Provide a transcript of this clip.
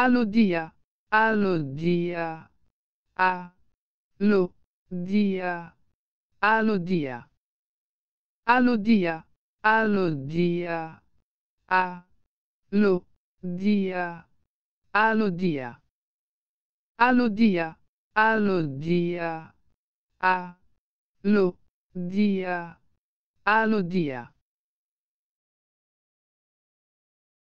Alodía, alodía, a, lo, día, alodía. Alodía, alodía, a, lo, día, alodía. Alodía, alodía, a, lo, día, alodía.